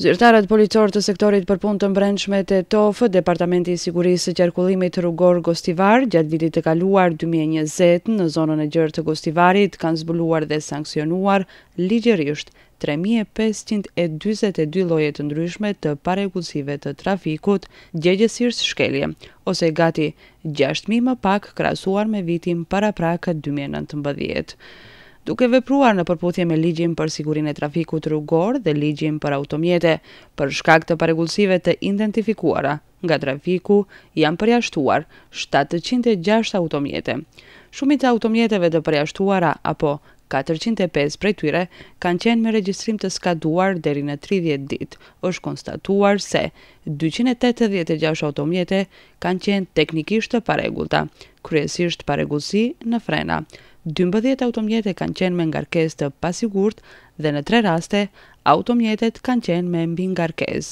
Zyrtarët policor të sektorit për punë të mbrendshme të TOF, Departamenti i Sigurisë së Qarkullimit Rrugor Gostivar, gjatë vitit të kaluar 2020 në zonën e gjerë të Gostivarit kanë zbuluar dhe sanksionuar ligjërisht 3.542 lojet të ndryshme të paregullësive të trafikut gjegjesirës shkelje, ose gati 6.000 më pak krasuar me vitim para prakët 2019. Duke vepruar në përputhje me ligjin për sigurinë e trafikut rrugor dhe ligjin për automjete, për shkak të parregullësive të identifikuara nga trafiku, janë përjashtuar 706 automjete. Shumica e automjeteve të përjashtuara apo 405 prej tyre kanë qenë me regjistrim të skaduar deri në 30 ditë. Është konstatuar se 286 automjete kanë qenë teknikisht të parregullta, kryesisht parregullsi në frena. 12 automjete kanë qenë me ngarkes të pasigurt dhe në tre raste automjetet kanë qenë me mbi ngarkes.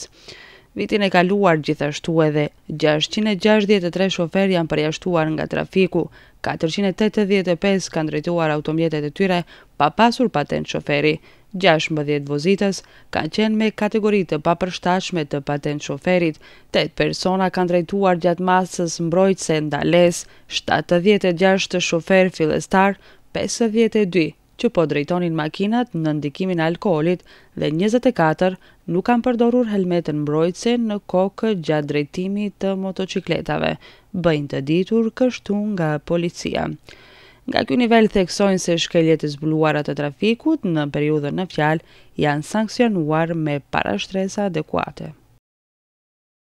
Vitin e kaluar gjithashtu edhe 663 shofer janë përjashtuar nga trafiku, 485 kanë drejtuar automjetet e tyre pa pasur patent shoferi. 16 vozitës kanë qenë me kategori të papërshtatshme të patent shoferit, 8 persona kanë drejtuar gjatë masës mbrojtëse ndales, 76 shofer fillestar, 52 që po drejtonin makinat në ndikimin alkoolit dhe 24 nuk kanë përdorur helmetën mbrojtëse në kokë gjatë drejtimit të motocikletave, bëjnë të ditur kështu nga policia. Nga kjo nivel theksojnë se shkeljet e zbuluarat të trafikut në periudhën në fjal janë sankcionuar me parashtresa adekuate.